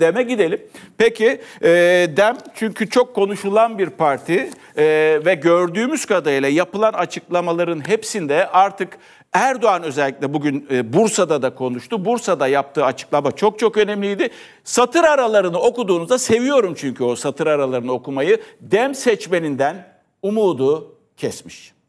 DEM'e gidelim. Peki e, DEM çünkü çok konuşulan bir parti e, ve gördüğümüz kadarıyla yapılan açıklamaların hepsinde artık Erdoğan özellikle bugün e, Bursa'da da konuştu. Bursa'da yaptığı açıklama çok çok önemliydi. Satır aralarını okuduğunuzda seviyorum çünkü o satır aralarını okumayı. Dem seçmeninden umudu kesmiş.